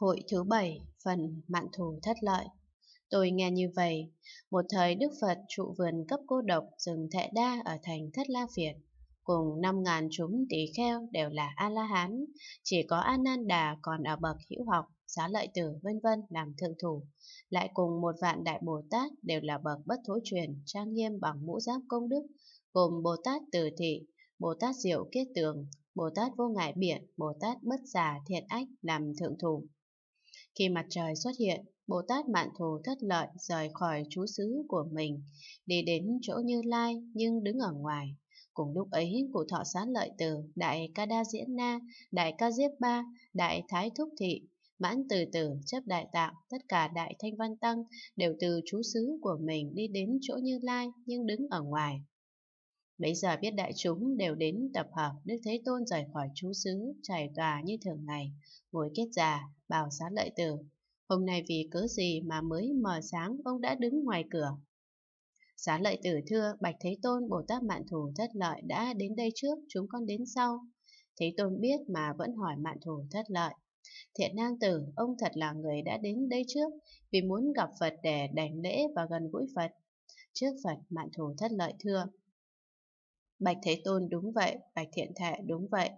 Hội thứ bảy, phần mạng thù thất lợi. Tôi nghe như vậy, một thời Đức Phật trụ vườn cấp cô độc rừng thệ đa ở thành Thất La Việt, cùng năm ngàn chúng tỳ kheo đều là A-la-hán, chỉ có Ananda còn ở bậc hữu học, xá lợi tử vân vân làm thượng thủ, lại cùng một vạn đại Bồ Tát đều là bậc bất thối truyền, trang nghiêm bằng mũ giáp công đức, gồm Bồ Tát Từ Thị, Bồ Tát Diệu Kết Tường, Bồ Tát Vô Ngại Biển, Bồ Tát Bất già Thiện Ách làm thượng thủ. Khi mặt trời xuất hiện, Bồ Tát Mạn Thù thất lợi rời khỏi chú xứ của mình, đi đến chỗ Như Lai nhưng đứng ở ngoài. Cùng lúc ấy, cụ thọ sán lợi từ Đại Ca Đa Diễn Na, Đại Ca Diếp Ba, Đại Thái Thúc Thị, Mãn Từ Tử, Chấp Đại Tạng, tất cả Đại Thanh Văn Tăng đều từ chú xứ của mình đi đến chỗ Như Lai nhưng đứng ở ngoài. Bây giờ biết đại chúng đều đến tập hợp, Đức Thế Tôn rời khỏi chú xứ, trải tòa như thường ngày, ngồi kết già, bảo xá lợi tử. Hôm nay vì cớ gì mà mới mờ sáng ông đã đứng ngoài cửa. Xá lợi tử thưa, Bạch Thế Tôn, Bồ Tát Mạn thủ Thất Lợi đã đến đây trước, chúng con đến sau. Thế Tôn biết mà vẫn hỏi Mạn thủ Thất Lợi. Thiện Nang Tử, ông thật là người đã đến đây trước, vì muốn gặp Phật để đảnh lễ và gần gũi Phật. Trước Phật, Mạn thủ Thất Lợi thưa, Bạch Thế Tôn đúng vậy, Bạch Thiện thệ đúng vậy.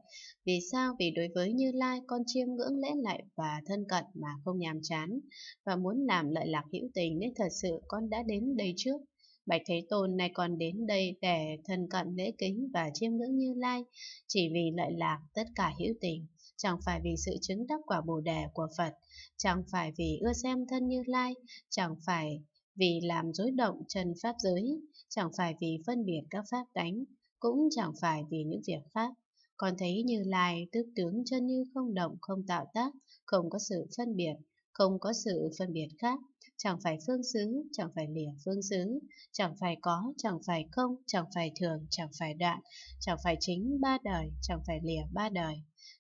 Vì sao? Vì đối với Như Lai, con chiêm ngưỡng lễ lạy và thân cận mà không nhàm chán, và muốn làm lợi lạc hữu tình nên thật sự con đã đến đây trước. Bạch Thế Tôn nay còn đến đây để thân cận lễ kính và chiêm ngưỡng Như Lai, chỉ vì lợi lạc tất cả hữu tình, chẳng phải vì sự chứng đắc quả bồ đề của Phật, chẳng phải vì ưa xem thân Như Lai, chẳng phải vì làm rối động trần pháp giới, chẳng phải vì phân biệt các pháp tánh, cũng chẳng phải vì những việc khác. Còn thấy Như Lai tức tướng chân như không động, không tạo tác, không có sự phân biệt, không có sự phân biệt khác, chẳng phải phương xứ, chẳng phải lìa phương xứ, chẳng phải có, chẳng phải không, chẳng phải thường, chẳng phải đoạn, chẳng phải chính ba đời, chẳng phải lìa ba đời.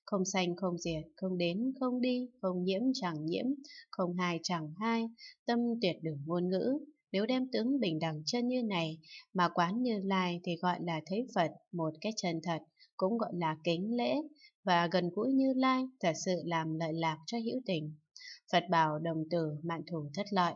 Không sanh không diệt, không đến không đi, không nhiễm chẳng nhiễm, không hai chẳng hai, tâm tuyệt đường ngôn ngữ, nếu đem tướng bình đẳng chân như này mà quán như lai thì gọi là thấy Phật một cách chân thật, cũng gọi là kính lễ và gần gũi như lai thật sự làm lợi lạc cho hữu tình. Phật bảo đồng tử mạn thủ thất lợi.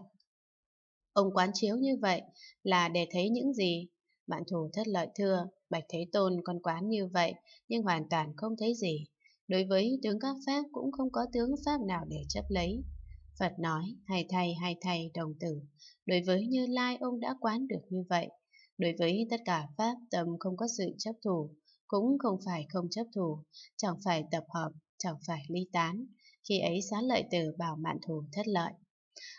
Ông quán chiếu như vậy là để thấy những gì? Mạn thủ thất lợi thưa, Bạch Thế Tôn con quán như vậy nhưng hoàn toàn không thấy gì. Đối với tướng các pháp cũng không có tướng pháp nào để chấp lấy. Phật nói, hay thay, hay thay, đồng tử. Đối với Như Lai, ông đã quán được như vậy. Đối với tất cả Pháp, tâm không có sự chấp thủ, cũng không phải không chấp thủ, chẳng phải tập hợp, chẳng phải ly tán. Khi ấy xá lợi tử bảo mạn thù thất lợi.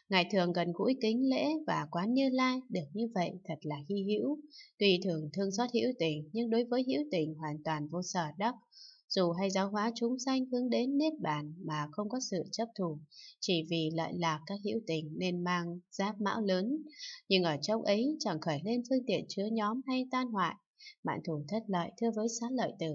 Ngài thường gần gũi kính lễ và quán như lai được như vậy thật là hy hữu. Tuy thường thương xót hữu tình nhưng đối với hữu tình hoàn toàn vô sở đắc dù hay giáo hóa chúng sanh hướng đến niết bàn mà không có sự chấp thủ, chỉ vì lợi lạc các hữu tình nên mang giáp mão lớn, nhưng ở trong ấy chẳng khởi lên phương tiện chứa nhóm hay tan hoại. Mạn thủ thất lợi thưa với xá lợi tử,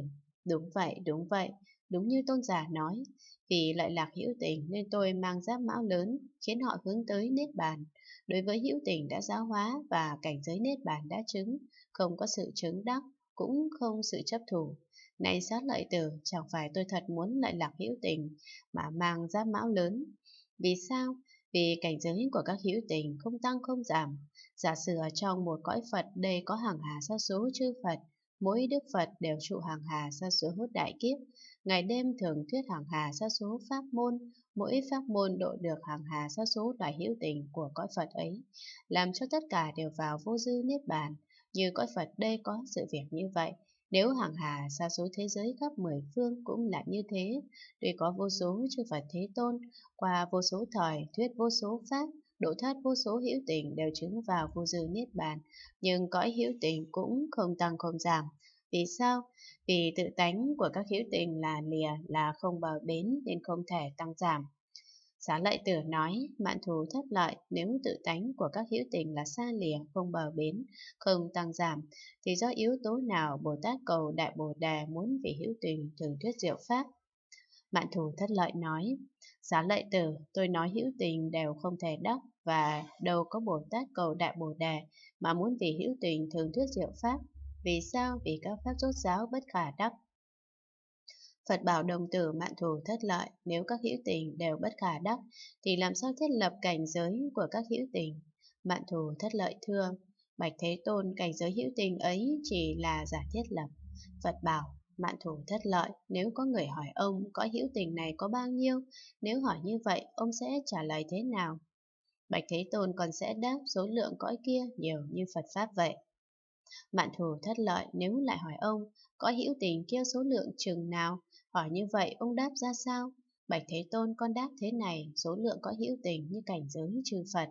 đúng vậy, đúng vậy, đúng như tôn giả nói, vì lợi lạc hữu tình nên tôi mang giáp mão lớn, khiến họ hướng tới niết bàn. Đối với hữu tình đã giáo hóa và cảnh giới niết bàn đã chứng, không có sự chứng đắc, cũng không sự chấp thủ này sát lợi tử, chẳng phải tôi thật muốn lợi lạc hữu tình, mà mang ra mão lớn. Vì sao? Vì cảnh giới của các hữu tình không tăng không giảm. Giả sử ở trong một cõi Phật đây có hàng hà sa số chư Phật, mỗi Đức Phật đều trụ hàng hà sa số hút đại kiếp. Ngày đêm thường thuyết hàng hà sa số pháp môn, mỗi pháp môn độ được hàng hà sa số đại hữu tình của cõi Phật ấy, làm cho tất cả đều vào vô dư niết bàn. Như cõi Phật đây có sự việc như vậy, nếu hàng hà xa số thế giới khắp mười phương cũng là như thế, tuy có vô số chư Phật Thế Tôn, qua vô số thời, thuyết vô số pháp, độ thoát vô số hữu tình đều chứng vào vô dư niết bàn, nhưng cõi hữu tình cũng không tăng không giảm. Vì sao? Vì tự tánh của các hữu tình là lìa, là không bờ bến nên không thể tăng giảm. Xá lợi tử nói, mạn thú thất lợi nếu tự tánh của các hữu tình là xa lìa, không bờ bến, không tăng giảm, thì do yếu tố nào Bồ Tát cầu Đại Bồ Đề muốn vì hữu tình thường thuyết diệu pháp? Mạn thù thất lợi nói, Xá lợi tử, tôi nói hữu tình đều không thể đắc và đâu có Bồ Tát cầu Đại Bồ Đề mà muốn vì hữu tình thường thuyết diệu pháp. Vì sao? Vì các pháp rốt giáo bất khả đắc, Phật bảo đồng tử mạn thù thất lợi, nếu các hữu tình đều bất khả đắc, thì làm sao thiết lập cảnh giới của các hữu tình? Mạn thù thất lợi thưa, Bạch Thế Tôn cảnh giới hữu tình ấy chỉ là giả thiết lập. Phật bảo, mạn thù thất lợi, nếu có người hỏi ông có hữu tình này có bao nhiêu, nếu hỏi như vậy ông sẽ trả lời thế nào? Bạch Thế Tôn còn sẽ đáp số lượng cõi kia nhiều như Phật Pháp vậy. Mạn thù thất lợi nếu lại hỏi ông, có hữu tình kia số lượng chừng nào, Hỏi như vậy ông đáp ra sao? Bạch Thế Tôn con đáp thế này, số lượng có hữu tình như cảnh giới trừ Phật.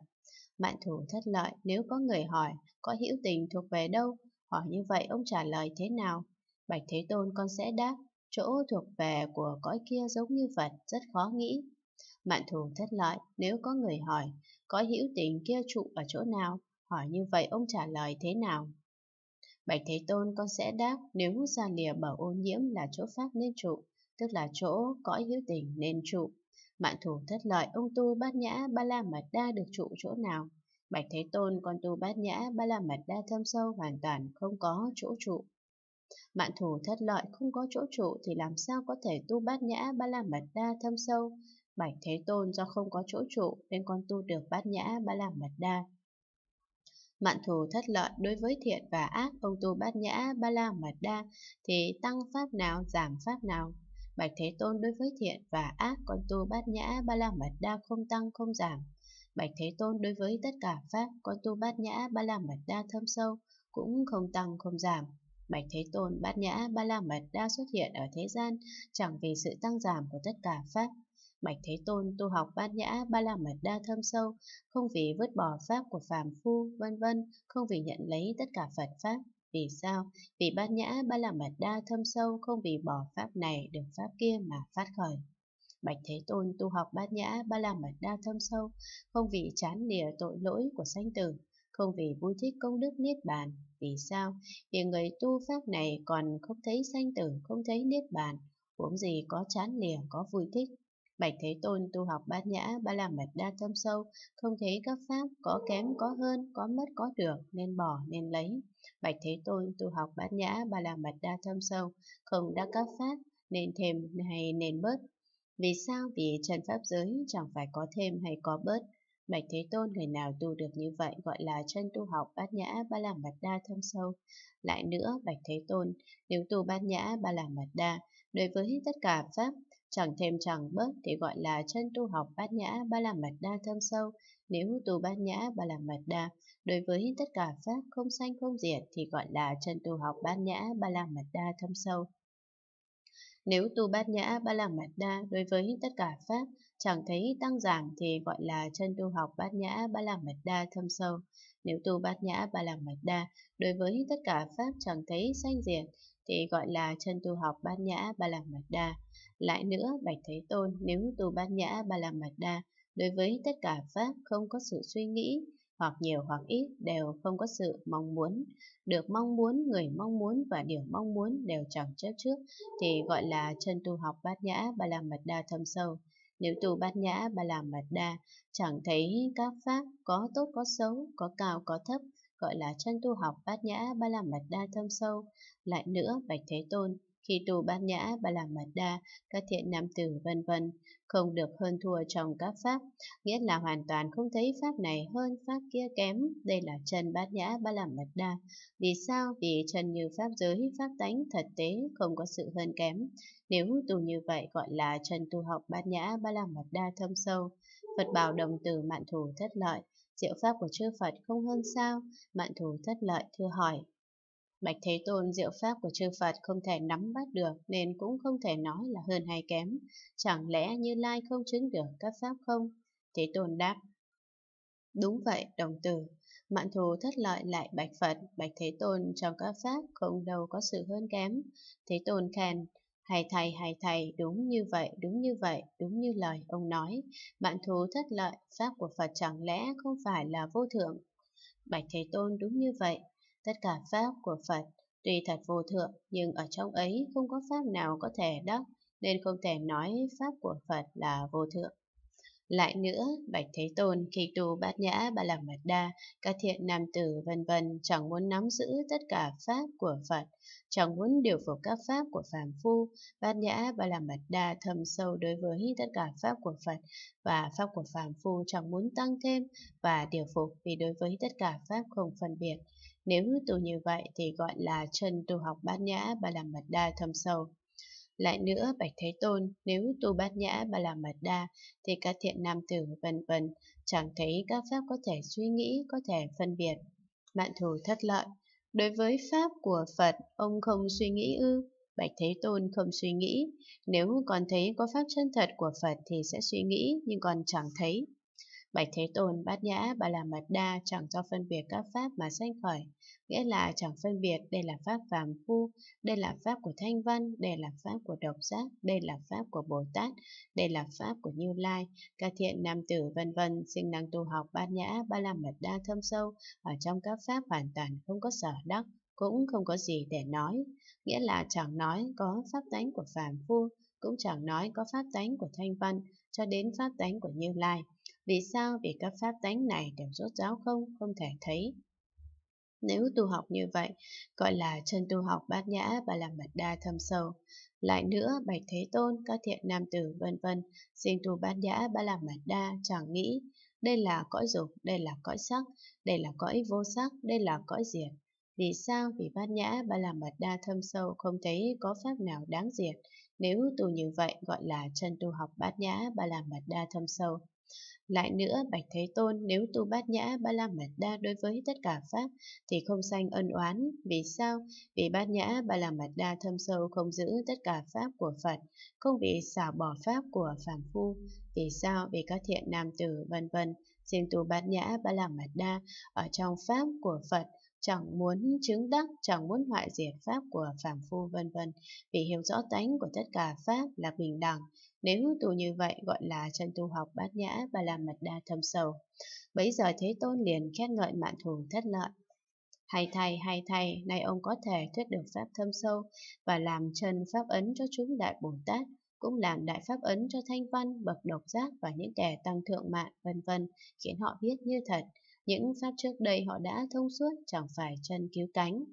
Mạn thủ thất lợi nếu có người hỏi, có hữu tình thuộc về đâu? Hỏi như vậy ông trả lời thế nào? Bạch Thế Tôn con sẽ đáp, chỗ thuộc về của cõi kia giống như Phật, rất khó nghĩ. Mạn thủ thất lợi nếu có người hỏi, có hữu tình kia trụ ở chỗ nào? Hỏi như vậy ông trả lời thế nào? Bạch Thế Tôn con sẽ đáp nếu ra lìa bảo ô nhiễm là chỗ Pháp nên trụ, tức là chỗ cõi hữu tình nên trụ. Mạn thủ thất lợi ông tu bát nhã ba la mật đa được trụ chỗ nào? Bạch Thế Tôn con tu bát nhã ba la mật đa thâm sâu hoàn toàn không có chỗ trụ. Mạn thủ thất lợi không có chỗ trụ thì làm sao có thể tu bát nhã ba la mật đa thâm sâu? Bạch Thế Tôn do không có chỗ trụ nên con tu được bát nhã ba la mật đa. Mạn thù thất lợi đối với thiện và ác ông tu bát nhã ba la mật đa thì tăng pháp nào giảm pháp nào Bạch Thế Tôn đối với thiện và ác con tu bát nhã ba la mật đa không tăng không giảm. Bạch Thế Tôn đối với tất cả pháp con tu bát nhã ba la mật đa thâm sâu cũng không tăng không giảm. Bạch Thế Tôn bát nhã ba la mật đa xuất hiện ở thế gian chẳng vì sự tăng giảm của tất cả pháp. Bạch Thế Tôn tu học bát nhã ba la mật đa thâm sâu, không vì vứt bỏ pháp của phàm phu, vân vân, không vì nhận lấy tất cả Phật pháp, vì sao? Vì bát nhã ba la mật đa thâm sâu không vì bỏ pháp này được pháp kia mà phát khởi. Bạch Thế Tôn tu học bát nhã ba la mật đa thâm sâu, không vì chán lìa tội lỗi của sanh tử, không vì vui thích công đức niết bàn. Vì sao? Vì người tu pháp này còn không thấy sanh tử, không thấy niết bàn, uống gì có chán lìa, có vui thích. Bạch Thế Tôn tu học bát nhã ba la mật đa thâm sâu, không thấy các pháp có kém có hơn, có mất có được, nên bỏ nên lấy. Bạch Thế Tôn tu học bát nhã ba la mật đa thâm sâu, không đã các pháp, nên thêm hay nên bớt. Vì sao? Vì chân pháp giới chẳng phải có thêm hay có bớt. Bạch Thế Tôn người nào tu được như vậy gọi là chân tu học bát nhã ba la mật đa thâm sâu. Lại nữa, Bạch Thế Tôn, nếu tu bát nhã ba la mật đa, đối với tất cả pháp, chẳng thêm chẳng bớt thì gọi là chân tu học bát nhã ba la mật đa thâm sâu. Nếu tu bát nhã ba la mật đa, Đối với tất cả pháp không sanh không diệt thì gọi là chân tu học bát nhã ba la mật đa thâm sâu. Nếu tu bát nhã ba la mật đa đối với tất cả pháp chẳng thấy tăng giảm thì gọi là chân tu học bát nhã ba la mật đa thâm sâu. Nếu tu bát nhã ba la mật đa đối với tất cả pháp chẳng thấy sanh diệt thì gọi là chân tu học bát nhã ba la mật đa. Lại nữa, Bạch Thế Tôn, nếu tu bát nhã ba la mật đa đối với tất cả pháp không có sự suy nghĩ hoặc nhiều hoặc ít đều không có sự mong muốn. Được mong muốn, người mong muốn và điều mong muốn đều chẳng chấp trước thì gọi là chân tu học bát nhã ba la mật đa thâm sâu. Nếu tu bát nhã ba la mật đa chẳng thấy các pháp có tốt có xấu, có cao có thấp, gọi là chân tu học bát nhã ba la mật đa thâm sâu. Lại nữa, Bạch Thế Tôn, khi tu bát nhã ba làm mật đa các thiện nam tử vân vân không được hơn thua trong các pháp nghĩa là hoàn toàn không thấy pháp này hơn pháp kia kém đây là chân bát nhã ba làm mật đa vì sao vì chân như pháp giới pháp tánh thật tế không có sự hơn kém nếu tu như vậy gọi là chân tu học bát nhã ba làm mật đa thâm sâu phật bảo đồng từ mạn thù thất lợi diệu pháp của chư phật không hơn sao mạn thù thất lợi thưa hỏi Bạch Thế Tôn diệu pháp của chư Phật không thể nắm bắt được nên cũng không thể nói là hơn hay kém. Chẳng lẽ Như Lai không chứng được các pháp không? Thế Tôn đáp. Đúng vậy, đồng tử. Mạn thù thất lợi lại bạch Phật, bạch Thế Tôn trong các pháp không đâu có sự hơn kém. Thế Tôn khen, hay thầy, hay thầy, đúng như vậy, đúng như vậy, đúng như lời ông nói. Mạn thù thất lợi, pháp của Phật chẳng lẽ không phải là vô thượng? Bạch Thế Tôn đúng như vậy, Tất cả pháp của Phật tuy thật vô thượng nhưng ở trong ấy không có pháp nào có thể đắc nên không thể nói pháp của Phật là vô thượng. Lại nữa, Bạch Thế Tôn khi tu bát nhã ba la mật đa, các thiện nam tử vân vân chẳng muốn nắm giữ tất cả pháp của Phật, chẳng muốn điều phục các pháp của phàm phu. Bát nhã ba la mật đa thâm sâu đối với tất cả pháp của Phật và pháp của phàm phu chẳng muốn tăng thêm và điều phục vì đối với tất cả pháp không phân biệt. Nếu tu như vậy thì gọi là chân tu học bát nhã ba la mật đa thâm sâu. Lại nữa, Bạch Thế Tôn, nếu tu bát nhã ba la mật đa thì các thiện nam tử vân vân chẳng thấy các pháp có thể suy nghĩ, có thể phân biệt. Mạn thù thất lợi. Đối với pháp của Phật, ông không suy nghĩ ư? Bạch Thế Tôn không suy nghĩ. Nếu còn thấy có pháp chân thật của Phật thì sẽ suy nghĩ, nhưng còn chẳng thấy. Bạch Thế Tôn bát nhã bà là mật đa chẳng cho phân biệt các pháp mà sanh khởi, nghĩa là chẳng phân biệt đây là pháp phàm phu, đây là pháp của thanh văn, đây là pháp của độc giác, đây là pháp của Bồ Tát, đây là pháp của Như Lai, ca thiện nam tử vân vân sinh năng tu học bát nhã ba la mật đa thâm sâu ở trong các pháp hoàn toàn không có sở đắc cũng không có gì để nói, nghĩa là chẳng nói có pháp tánh của phàm phu, cũng chẳng nói có pháp tánh của thanh văn cho đến pháp tánh của Như Lai. Vì sao? Vì các pháp tánh này đều rốt ráo không, không thể thấy. Nếu tu học như vậy, gọi là chân tu học bát nhã và làm mật đa thâm sâu. Lại nữa, bạch thế tôn, các thiện nam tử, vân vân, xin tu bát nhã ba làm mật đa, chẳng nghĩ. Đây là cõi dục, đây là cõi sắc, đây là cõi vô sắc, đây là cõi diệt. Vì sao? Vì bát nhã ba làm mật đa thâm sâu không thấy có pháp nào đáng diệt. Nếu tu như vậy gọi là chân tu học bát nhã ba làm mật đa thâm sâu. Lại nữa, Bạch Thế Tôn nếu tu bát nhã ba la mật đa đối với tất cả Pháp thì không sanh ân oán. Vì sao? Vì bát nhã ba la mật đa thâm sâu không giữ tất cả Pháp của Phật, không bị xả bỏ Pháp của phàm phu. Vì sao? Vì các thiện nam tử, vân vân. xin tu bát nhã ba la mật đa ở trong Pháp của Phật chẳng muốn chứng đắc, chẳng muốn hoại diệt pháp của phàm phu vân vân, vì hiểu rõ tánh của tất cả pháp là bình đẳng. Nếu tu như vậy gọi là chân tu học bát nhã và làm mật đa thâm sâu. Bấy giờ Thế Tôn liền khét ngợi mạn thù thất lợi. Hay thầy, hay thầy, nay ông có thể thuyết được pháp thâm sâu và làm chân pháp ấn cho chúng đại Bồ Tát, cũng làm đại pháp ấn cho thanh văn, bậc độc giác và những kẻ tăng thượng mạng, vân vân, khiến họ biết như thật. Những pháp trước đây họ đã thông suốt chẳng phải chân cứu cánh.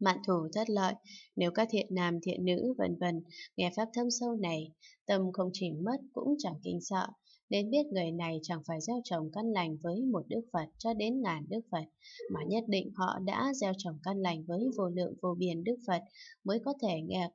Mạn thủ thất lợi, nếu các thiện nam thiện nữ vân vân nghe pháp thâm sâu này, tâm không chỉ mất cũng chẳng kinh sợ, nên biết người này chẳng phải gieo trồng căn lành với một đức Phật cho đến ngàn đức Phật, mà nhất định họ đã gieo trồng căn lành với vô lượng vô biên đức Phật mới có thể nghe